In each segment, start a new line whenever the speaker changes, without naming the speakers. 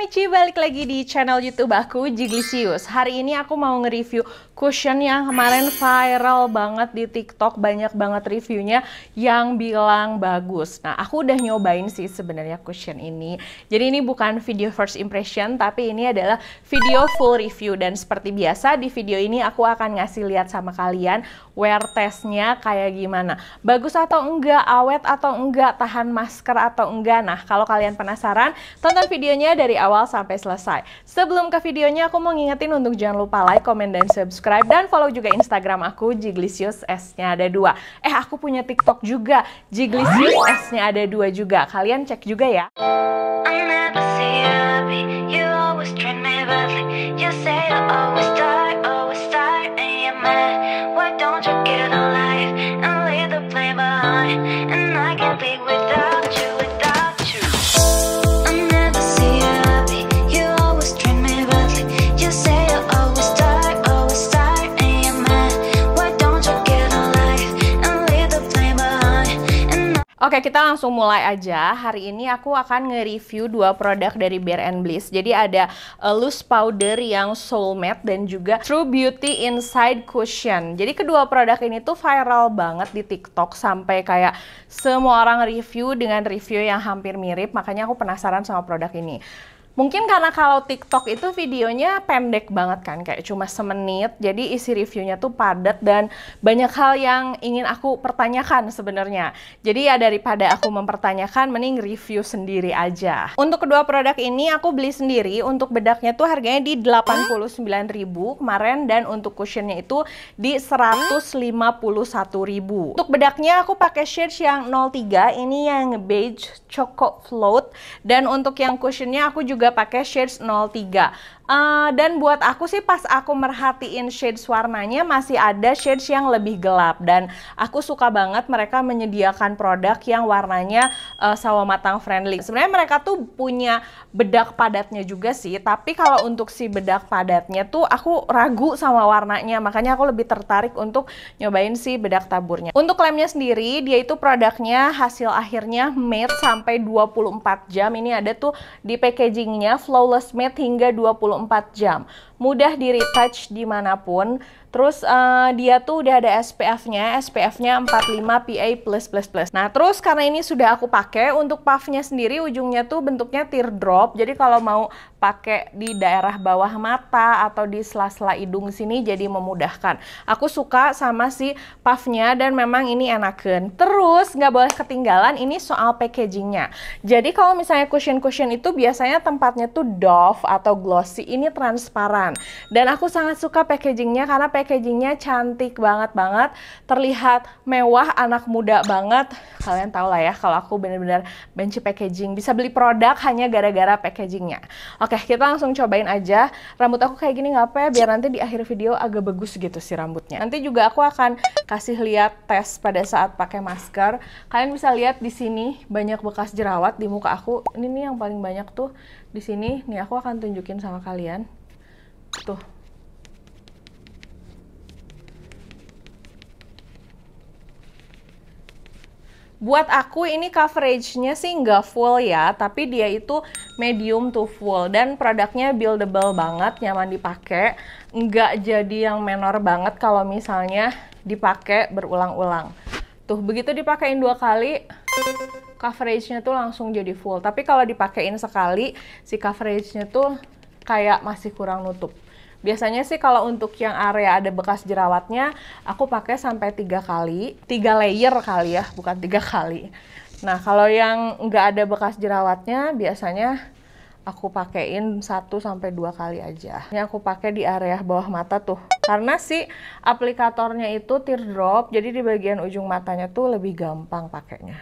Michi, balik lagi di channel YouTube aku, Jiglisius. Hari ini aku mau nge-review cushion yang kemarin viral banget di TikTok, banyak banget reviewnya yang bilang bagus. Nah, aku udah nyobain sih sebenarnya cushion ini. Jadi ini bukan video first impression, tapi ini adalah video full review. Dan seperti biasa, di video ini aku akan ngasih lihat sama kalian wear testnya kayak gimana. Bagus atau enggak, awet atau enggak, tahan masker atau enggak. Nah, kalau kalian penasaran, tonton videonya dari awal awal sampai selesai. Sebelum ke videonya, aku mau ngingetin untuk jangan lupa like, komen, dan subscribe. Dan follow juga Instagram aku, Jiglisius S-nya ada dua. Eh, aku punya TikTok juga, Jiglisius S-nya ada dua juga. Kalian cek juga ya. I'll never see you happy. You always treat me badly. You say you always die. Oke, kita langsung mulai aja. Hari ini aku akan nge-review dua produk dari Bare and Bliss. Jadi ada uh, loose powder yang soul matte dan juga True Beauty Inside Cushion. Jadi kedua produk ini tuh viral banget di TikTok sampai kayak semua orang review dengan review yang hampir mirip. Makanya aku penasaran sama produk ini. Mungkin karena kalau TikTok itu videonya pendek banget kan, kayak cuma semenit, jadi isi reviewnya tuh padat dan banyak hal yang ingin aku pertanyakan sebenarnya. Jadi ya daripada aku mempertanyakan, mending review sendiri aja. Untuk kedua produk ini aku beli sendiri, untuk bedaknya tuh harganya di 89.000 kemarin dan untuk cushionnya itu di 151.000. Untuk bedaknya aku pakai shades yang 03, ini yang beige Choco Float dan untuk yang cushionnya aku juga juga pakai shades 03 Uh, dan buat aku sih pas aku merhatiin shades warnanya masih ada shades yang lebih gelap dan aku suka banget mereka menyediakan produk yang warnanya uh, eh, sawo matang friendly. Sebenarnya mereka tuh punya bedak padatnya juga sih, tapi kalau untuk si bedak padatnya tuh aku ragu sama warnanya, makanya aku lebih tertarik untuk nyobain si bedak taburnya. Untuk lemnya sendiri, dia itu produknya hasil akhirnya matte sampai 24 jam. Ini ada tuh di packagingnya flawless matte hingga 24 24 jam. Mudah di retouch dimanapun. Terus uh, dia tuh udah ada SPF-nya, SPF-nya 45 PA++. Nah, terus karena ini sudah aku pakai untuk puff-nya sendiri ujungnya tuh bentuknya teardrop. Jadi kalau mau pakai di daerah bawah mata atau di sela-sela hidung sini jadi memudahkan. Aku suka sama si puff-nya dan memang ini enakan. Terus nggak boleh ketinggalan ini soal packagingnya. Jadi kalau misalnya cushion-cushion itu biasanya tempatnya tuh doff atau glossy, ini transparan. Dan aku sangat suka packagingnya karena packagingnya cantik banget banget, terlihat mewah, anak muda banget. Kalian tau lah ya kalau aku bener-bener benci packaging, bisa beli produk hanya gara-gara packagingnya. Oke, kita langsung cobain aja. Rambut aku kayak gini nggak apa ya, biar nanti di akhir video agak bagus gitu sih rambutnya. Nanti juga aku akan kasih lihat tes pada saat pakai masker. Kalian bisa lihat di sini banyak bekas jerawat di muka aku. Ini nih yang paling banyak tuh di sini. Nih aku akan tunjukin sama kalian. Tuh. Buat aku ini coveragenya sih nggak full ya, tapi dia itu medium to full dan produknya buildable banget, nyaman dipakai, nggak jadi yang menor banget kalau misalnya dipakai berulang-ulang. Tuh begitu dipakein dua kali, coveragenya tuh langsung jadi full. Tapi kalau dipakein sekali, si coveragenya tuh kayak masih kurang nutup. Biasanya sih kalau untuk yang area ada bekas jerawatnya, aku pakai sampai tiga kali, tiga layer kali ya, bukan tiga kali. Nah kalau yang nggak ada bekas jerawatnya, biasanya aku pakein satu sampai dua kali aja. Ini aku pakai di area bawah mata tuh. Karena si aplikatornya itu teardrop, jadi di bagian ujung matanya tuh lebih gampang pakainya.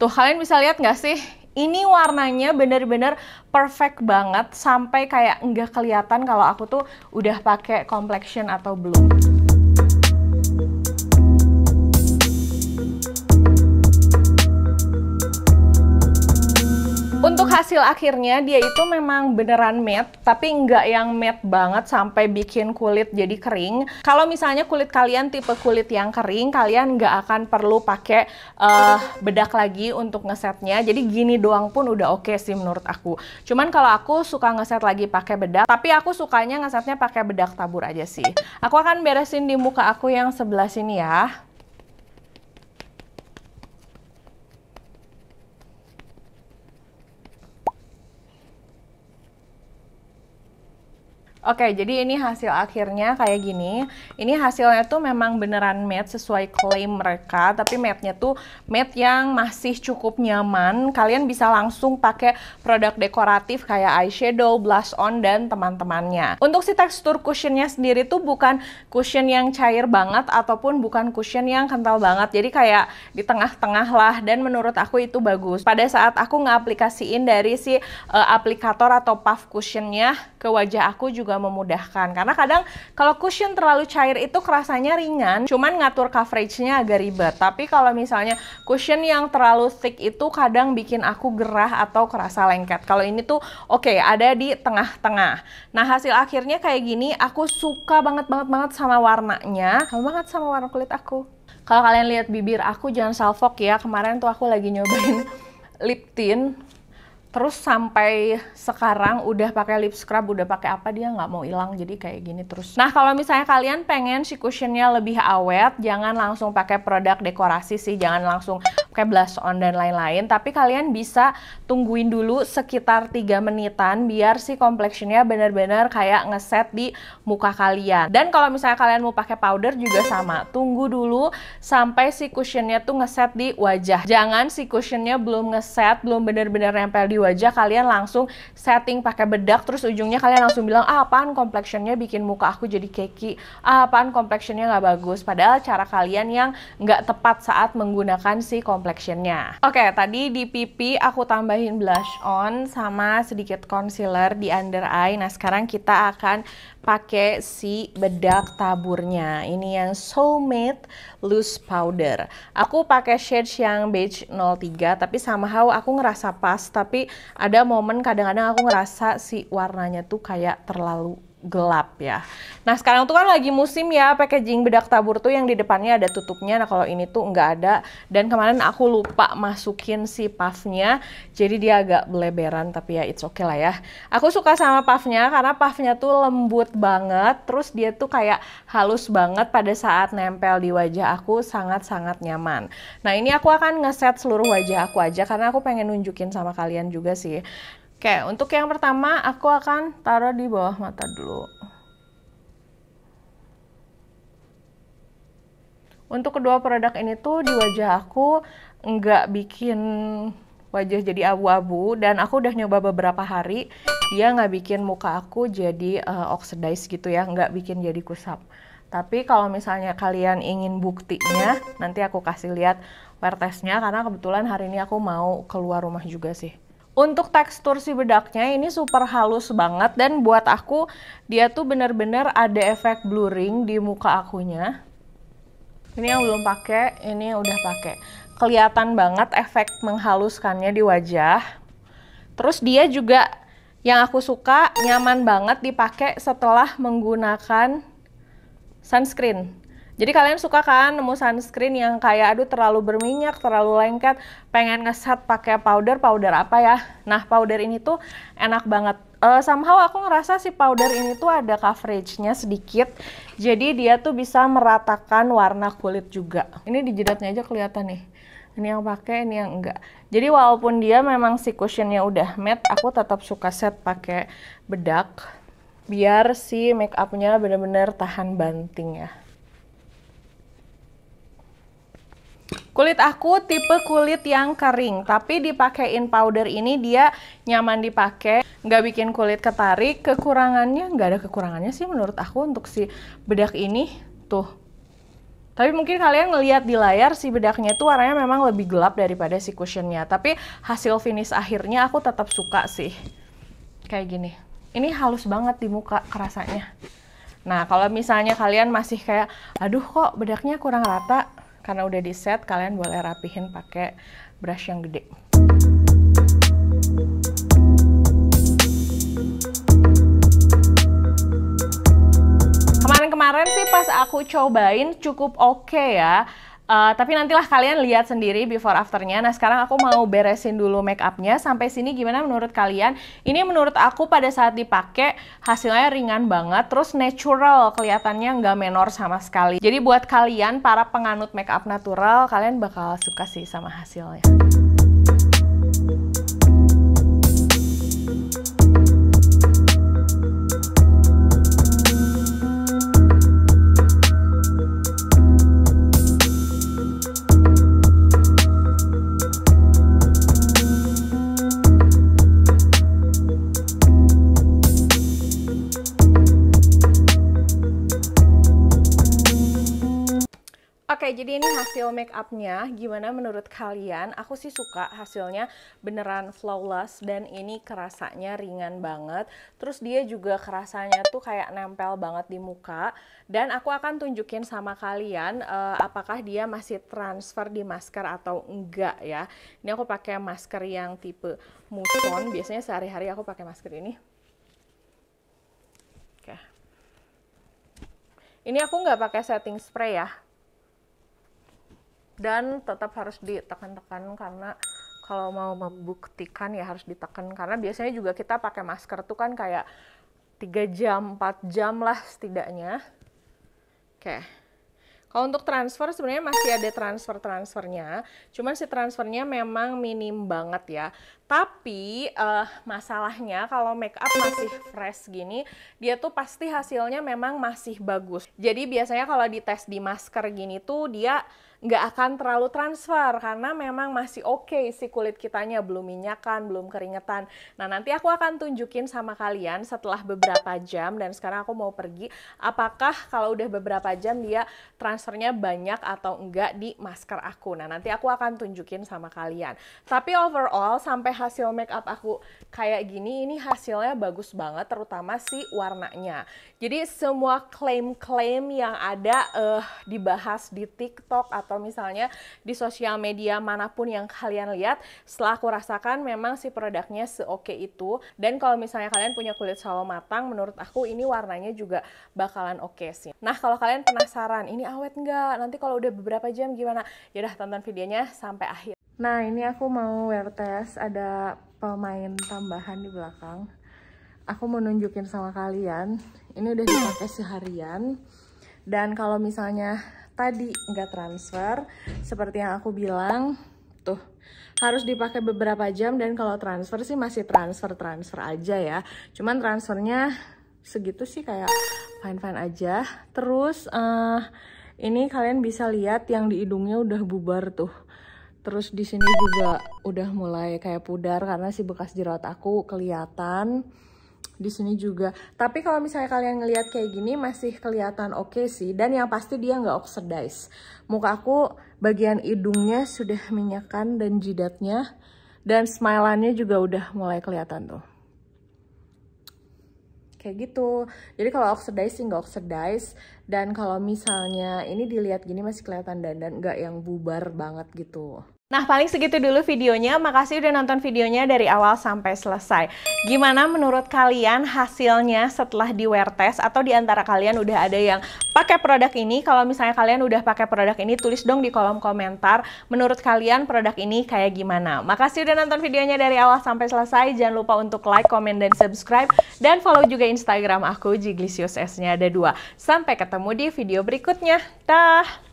Tuh kalian bisa lihat nggak sih ini warnanya benar-benar perfect banget sampai kayak nggak kelihatan kalau aku tuh udah pakai complexion atau belum. hasil akhirnya dia itu memang beneran matte, tapi nggak yang matte banget sampai bikin kulit jadi kering. Kalau misalnya kulit kalian tipe kulit yang kering, kalian nggak akan perlu pakai uh, bedak lagi untuk ngesetnya. Jadi gini doang pun udah oke okay sih menurut aku. Cuman kalau aku suka ngeset lagi pakai bedak, tapi aku sukanya ngesetnya pakai bedak tabur aja sih. Aku akan beresin di muka aku yang sebelah sini ya. Oke, jadi ini hasil akhirnya kayak gini. Ini hasilnya tuh memang beneran matte sesuai klaim mereka, tapi matte-nya tuh matte yang masih cukup nyaman. Kalian bisa langsung pakai produk dekoratif kayak eyeshadow, blush on, dan teman-temannya. Untuk si tekstur cushionnya sendiri tuh bukan cushion yang cair banget ataupun bukan cushion yang kental banget. Jadi kayak di tengah-tengah lah dan menurut aku itu bagus. Pada saat aku ngeaplikasiin dari si uh, aplikator atau puff cushionnya ke wajah aku juga memudahkan karena kadang kalau cushion terlalu cair itu kerasanya ringan cuman ngatur coveragenya agak ribet tapi kalau misalnya cushion yang terlalu thick itu kadang bikin aku gerah atau kerasa lengket kalau ini tuh oke okay, ada di tengah-tengah nah hasil akhirnya kayak gini aku suka banget banget banget sama warnanya sama banget sama warna kulit aku kalau kalian lihat bibir aku jangan salfok ya kemarin tuh aku lagi nyobain lip tint terus sampai sekarang udah pakai lip scrub udah pakai apa dia nggak mau hilang jadi kayak gini terus nah kalau misalnya kalian pengen si cushionnya lebih awet jangan langsung pakai produk dekorasi sih jangan langsung kayak blush on dan lain-lain tapi kalian bisa tungguin dulu sekitar 3 menitan biar si complexionnya benar-benar kayak ngeset di muka kalian dan kalau misalnya kalian mau pakai powder juga sama tunggu dulu sampai si cushionnya tuh ngeset di wajah jangan si cushionnya belum ngeset belum benar-benar nempel di wajah kalian langsung setting pakai bedak terus ujungnya kalian langsung bilang ah apaan complexionnya bikin muka aku jadi keki ah apaan complexionnya nggak bagus padahal cara kalian yang nggak tepat saat menggunakan si complexion complexionnya. Oke, okay, tadi di pipi aku tambahin blush on sama sedikit concealer di under eye. Nah, sekarang kita akan pakai si bedak taburnya. Ini yang Soulmate Loose Powder. Aku pakai shade yang beige 03, tapi somehow aku ngerasa pas, tapi ada momen kadang-kadang aku ngerasa si warnanya tuh kayak terlalu gelap ya. Nah sekarang tuh kan lagi musim ya packaging bedak tabur tuh yang di depannya ada tutupnya. Nah kalau ini tuh nggak ada. Dan kemarin aku lupa masukin si puffnya, jadi dia agak beleberan tapi ya it's okay lah ya. Aku suka sama puffnya karena puffnya tuh lembut banget, terus dia tuh kayak halus banget pada saat nempel di wajah aku sangat-sangat nyaman. Nah ini aku akan ngeset seluruh wajah aku aja karena aku pengen nunjukin sama kalian juga sih. Oke, untuk yang pertama aku akan taruh di bawah mata dulu. Untuk kedua produk ini tuh di wajah aku nggak bikin wajah jadi abu-abu dan aku udah nyoba beberapa hari dia nggak bikin muka aku jadi uh, oxidized gitu ya, nggak bikin jadi kusap. Tapi kalau misalnya kalian ingin buktinya, nanti aku kasih lihat wear testnya karena kebetulan hari ini aku mau keluar rumah juga sih. Untuk tekstur si bedaknya ini super halus banget dan buat aku dia tuh bener-bener ada efek blurring di muka akunya. Ini yang belum pakai, ini yang udah pakai. Kelihatan banget efek menghaluskannya di wajah. Terus dia juga yang aku suka nyaman banget dipakai setelah menggunakan sunscreen. Jadi kalian suka kan nemu sunscreen yang kayak aduh terlalu berminyak, terlalu lengket, pengen ngeset pakai powder, powder apa ya? Nah, powder ini tuh enak banget. Uh, somehow aku ngerasa si powder ini tuh ada coveragenya sedikit, jadi dia tuh bisa meratakan warna kulit juga. Ini di jidatnya aja kelihatan nih ini yang pakai ini yang enggak jadi walaupun dia memang si cushionnya udah matte aku tetap suka set pakai bedak biar si make upnya bener-bener tahan banting ya Kulit aku tipe kulit yang kering, tapi dipakein powder ini dia nyaman dipakai, nggak bikin kulit ketarik. Kekurangannya nggak ada kekurangannya sih menurut aku untuk si bedak ini tuh. Tapi mungkin kalian ngelihat di layar si bedaknya itu warnanya memang lebih gelap daripada si cushionnya. Tapi hasil finish akhirnya aku tetap suka sih. Kayak gini. Ini halus banget di muka kerasanya. Nah, kalau misalnya kalian masih kayak, aduh kok bedaknya kurang rata, karena udah di set, kalian boleh rapihin pakai brush yang gede. Kemarin-kemarin sih pas aku cobain cukup oke okay ya Uh, tapi nantilah kalian lihat sendiri before afternya. Nah sekarang aku mau beresin dulu make upnya. Sampai sini gimana menurut kalian? Ini menurut aku pada saat dipakai hasilnya ringan banget, terus natural kelihatannya nggak menor sama sekali. Jadi buat kalian para penganut make up natural, kalian bakal suka sih sama hasilnya. ini hasil make upnya gimana menurut kalian aku sih suka hasilnya beneran flawless dan ini kerasanya ringan banget terus dia juga kerasanya tuh kayak nempel banget di muka dan aku akan tunjukin sama kalian uh, apakah dia masih transfer di masker atau enggak ya ini aku pakai masker yang tipe Muson biasanya sehari-hari aku pakai masker ini Ini aku nggak pakai setting spray ya, dan tetap harus ditekan-tekan karena kalau mau membuktikan ya harus ditekan karena biasanya juga kita pakai masker tuh kan kayak tiga jam, empat jam lah setidaknya. Oke. Kalau untuk transfer sebenarnya masih ada transfer-transfernya, cuman si transfernya memang minim banget ya. Tapi uh, masalahnya kalau make up masih fresh gini, dia tuh pasti hasilnya memang masih bagus. Jadi biasanya kalau dites di masker gini tuh dia nggak akan terlalu transfer karena memang masih oke okay si kulit kitanya belum minyakan, belum keringetan. Nah nanti aku akan tunjukin sama kalian setelah beberapa jam dan sekarang aku mau pergi. Apakah kalau udah beberapa jam dia transfernya banyak atau enggak di masker aku? Nah nanti aku akan tunjukin sama kalian. Tapi overall sampai hasil make up aku kayak gini, ini hasilnya bagus banget terutama sih warnanya. Jadi semua klaim-klaim yang ada uh, dibahas di TikTok atau misalnya di sosial media manapun yang kalian lihat, setelah aku rasakan memang si produknya seoke itu. Dan kalau misalnya kalian punya kulit sawo matang, menurut aku ini warnanya juga bakalan oke okay sih. Nah kalau kalian penasaran ini awet nggak? Nanti kalau udah beberapa jam gimana? Yaudah tonton videonya sampai akhir. Nah ini aku mau wear test ada pemain tambahan di belakang. Aku mau nunjukin sama kalian. Ini udah dipakai seharian. Dan kalau misalnya tadi nggak transfer, seperti yang aku bilang, tuh harus dipakai beberapa jam dan kalau transfer sih masih transfer transfer aja ya. Cuman transfernya segitu sih kayak fine fine aja. Terus uh, ini kalian bisa lihat yang di hidungnya udah bubar tuh Terus di sini juga udah mulai kayak pudar karena si bekas jerawat aku kelihatan. Di sini juga. Tapi kalau misalnya kalian ngelihat kayak gini masih kelihatan oke okay sih. Dan yang pasti dia nggak oxidize. Muka aku bagian hidungnya sudah minyakan dan jidatnya. Dan smileannya juga udah mulai kelihatan tuh kayak gitu jadi kalau oxidize nggak oxidize dan kalau misalnya ini dilihat gini masih kelihatan dandan nggak yang bubar banget gitu Nah, paling segitu dulu videonya. Makasih udah nonton videonya dari awal sampai selesai. Gimana menurut kalian hasilnya setelah di wear test atau di antara kalian udah ada yang pakai produk ini? Kalau misalnya kalian udah pakai produk ini, tulis dong di kolom komentar menurut kalian produk ini kayak gimana. Makasih udah nonton videonya dari awal sampai selesai. Jangan lupa untuk like, komen, dan subscribe. Dan follow juga Instagram aku, Jiglisius S-nya ada dua. Sampai ketemu di video berikutnya. Dah!